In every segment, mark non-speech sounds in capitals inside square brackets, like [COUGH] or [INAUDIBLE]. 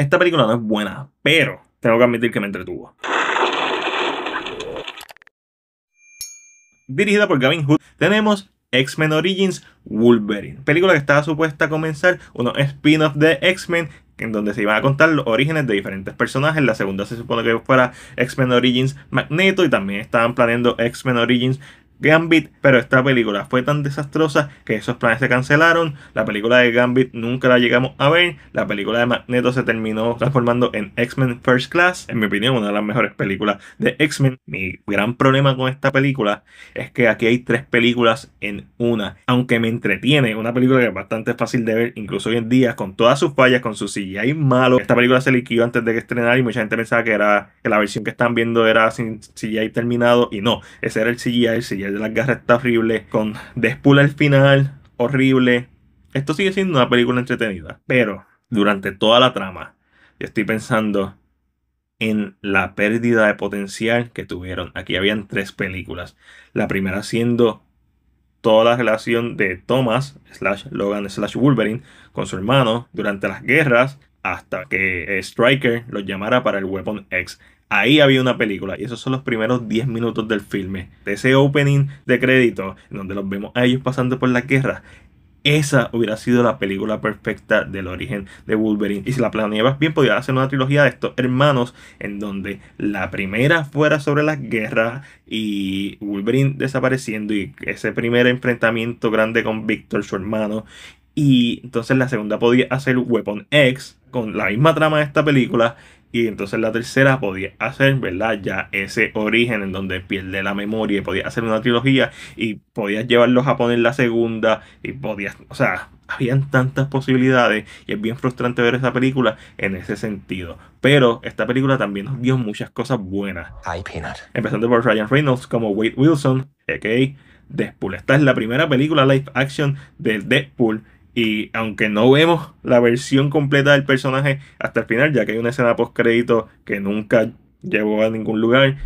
Esta película no es buena, pero tengo que admitir que me entretuvo. Dirigida por Gavin Hood, tenemos X-Men Origins Wolverine, película que estaba supuesta a comenzar unos spin-off de X-Men en donde se iban a contar los orígenes de diferentes personajes. La segunda se supone que fuera X-Men Origins Magneto y también estaban planeando X-Men Origins Gambit, pero esta película fue tan desastrosa que esos planes se cancelaron. La película de Gambit nunca la llegamos a ver. La película de Magneto se terminó transformando en X-Men First Class, en mi opinión, una de las mejores películas de X-Men. Mi gran problema con esta película es que aquí hay tres películas en una. Aunque me entretiene, una película que es bastante fácil de ver, incluso hoy en día, con todas sus fallas, con su CGI malo. Esta película se liquidó antes de que estrenara y mucha gente pensaba que, era, que la versión que están viendo era sin CGI terminado y no, ese era el CGI, el CGI de las garras está horrible. Con despula al final, horrible. Esto sigue siendo una película entretenida. Pero durante toda la trama, yo estoy pensando en la pérdida de potencial que tuvieron. Aquí habían tres películas. La primera siendo toda la relación de Thomas slash Logan slash Wolverine con su hermano durante las guerras hasta que Striker los llamara para el Weapon X. Ahí había una película y esos son los primeros 10 minutos del filme. De ese opening de crédito donde los vemos a ellos pasando por la guerra. Esa hubiera sido la película perfecta del origen de Wolverine. Y si la planeabas bien, podías hacer una trilogía de estos hermanos en donde la primera fuera sobre las guerras y Wolverine desapareciendo y ese primer enfrentamiento grande con Victor, su hermano. Y entonces la segunda podía hacer Weapon X, con la misma trama de esta película. Y entonces la tercera podía hacer, ¿verdad? Ya ese origen en donde pierde la memoria y podía hacer una trilogía y podías llevarlos a poner la segunda y podías, o sea, habían tantas posibilidades y es bien frustrante ver esa película en ese sentido. Pero esta película también nos dio muchas cosas buenas. Ay, Peanut. Empezando por Ryan Reynolds como Wade Wilson, a.k.a. Deadpool. Esta es la primera película live action de Deadpool y aunque no vemos la versión completa del personaje hasta el final, ya que hay una escena post crédito que nunca llegó a ningún lugar,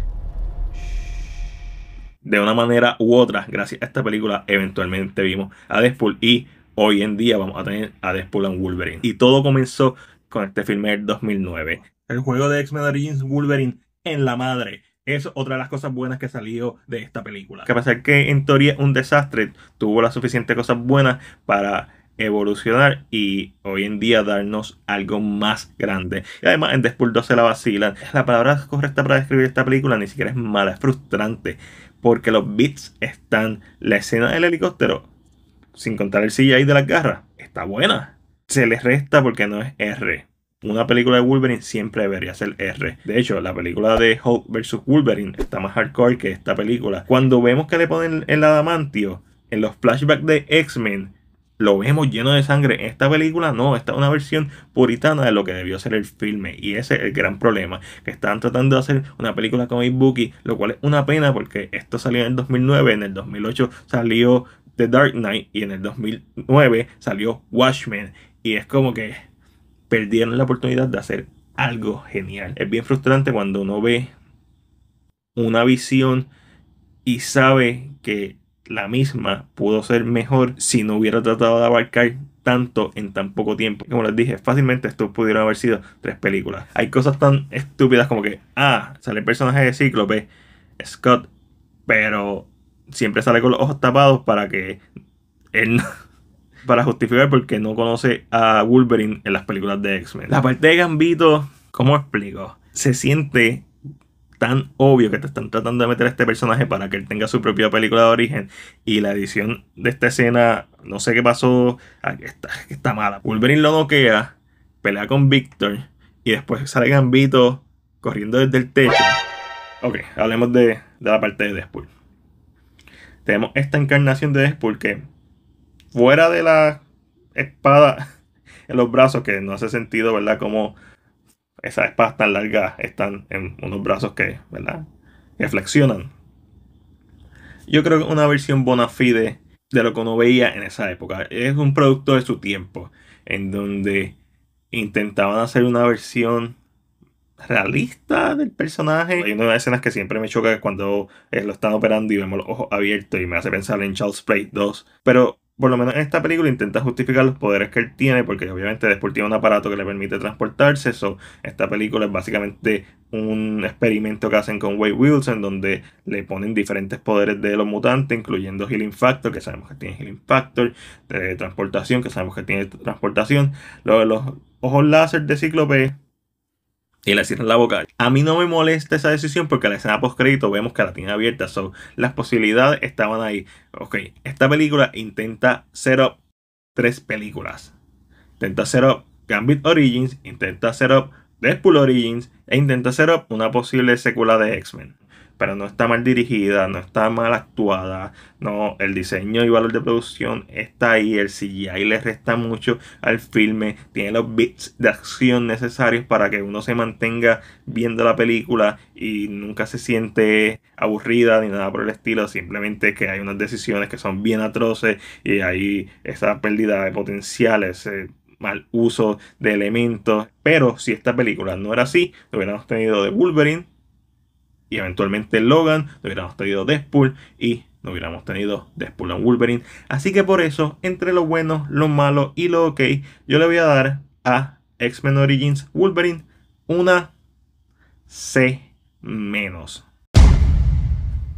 de una manera u otra, gracias a esta película, eventualmente vimos a Deadpool y hoy en día vamos a tener a Deadpool en Wolverine. Y todo comenzó con este filme del 2009. El juego de X-Men Origins Wolverine en la madre. Es otra de las cosas buenas que salió de esta película. Que pasa que en teoría un desastre, tuvo las suficientes cosas buenas para evolucionar y hoy en día darnos algo más grande. Y además en Deadpool 2 se la vacilan. La palabra correcta para describir esta película ni siquiera es mala, es frustrante. Porque los beats están. La escena del helicóptero, sin contar el CGI de las garras, está buena. Se les resta porque no es R. Una película de Wolverine siempre debería ser R. De hecho, la película de Hulk vs. Wolverine está más hardcore que esta película. Cuando vemos que le ponen el adamantio en los flashbacks de X-Men, lo vemos lleno de sangre. En esta película no, esta es una versión puritana de lo que debió ser el filme. Y ese es el gran problema, que están tratando de hacer una película con Bookie. lo cual es una pena porque esto salió en el 2009, en el 2008 salió The Dark Knight y en el 2009 salió Watchmen. Y es como que perdieron la oportunidad de hacer algo genial. Es bien frustrante cuando uno ve una visión y sabe que la misma pudo ser mejor si no hubiera tratado de abarcar tanto en tan poco tiempo. Como les dije, fácilmente esto pudieron haber sido tres películas. Hay cosas tan estúpidas como que, ah, sale el personaje de Cíclope, Scott, pero siempre sale con los ojos tapados para que él no, [LAUGHS] para justificar porque no conoce a Wolverine en las películas de X-Men. La parte de Gambito, ¿cómo explico? Se siente tan obvio que te están tratando de meter a este personaje para que él tenga su propia película de origen y la edición de esta escena, no sé qué pasó, está, está mala. Wolverine lo noquea, pelea con Victor y después sale Gambito corriendo desde el techo. Ok, hablemos de, de la parte de Deadpool. Tenemos esta encarnación de Deadpool que fuera de la espada [LAUGHS] en los brazos, que no hace sentido, ¿verdad? Como esas espadas tan largas están en unos brazos que, ¿verdad? que flexionan. Yo creo que una versión bona fide de lo que uno veía en esa época. Es un producto de su tiempo, en donde intentaban hacer una versión realista del personaje. Hay una de las escenas que siempre me choca cuando eh, lo están operando y vemos los ojos abiertos y me hace pensar en Charles Play 2. Pero por lo menos en esta película intenta justificar los poderes que él tiene, porque obviamente después tiene un aparato que le permite transportarse. esta película es básicamente un experimento que hacen con Wade Wilson, donde le ponen diferentes poderes de los mutantes, incluyendo Healing Factor, que sabemos que tiene Healing Factor, de transportación, que sabemos que tiene transportación, los, los ojos láser de Cíclope y le cierran la boca. A mí no me molesta esa decisión porque la escena post vemos que la tiene abierta. So, las posibilidades estaban ahí. Ok, esta película intenta set up tres películas. Intenta set up Gambit Origins, intenta set up Deadpool Origins e intenta set up una posible secuela de X-Men pero no está mal dirigida, no está mal actuada, no, el diseño y valor de producción está ahí, el CGI le resta mucho al filme, tiene los bits de acción necesarios para que uno se mantenga viendo la película y nunca se siente aburrida ni nada por el estilo, simplemente que hay unas decisiones que son bien atroces y hay esa pérdida de potenciales. mal uso de elementos. Pero si esta película no era así, lo hubiéramos tenido de Wolverine, y eventualmente Logan, no hubiéramos tenido Deadpool y no hubiéramos tenido Deadpool and Wolverine. Así que por eso, entre lo bueno, lo malo y lo ok, yo le voy a dar a X-Men Origins Wolverine una C menos.